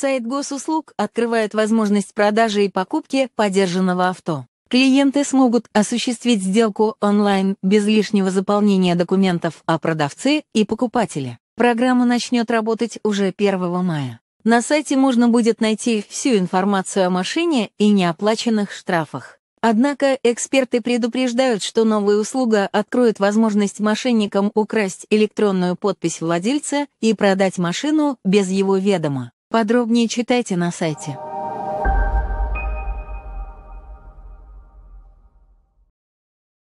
Сайт госуслуг открывает возможность продажи и покупки подержанного авто. Клиенты смогут осуществить сделку онлайн без лишнего заполнения документов о продавце и покупателе. Программа начнет работать уже 1 мая. На сайте можно будет найти всю информацию о машине и неоплаченных штрафах. Однако эксперты предупреждают, что новая услуга откроет возможность мошенникам украсть электронную подпись владельца и продать машину без его ведома. Подробнее читайте на сайте.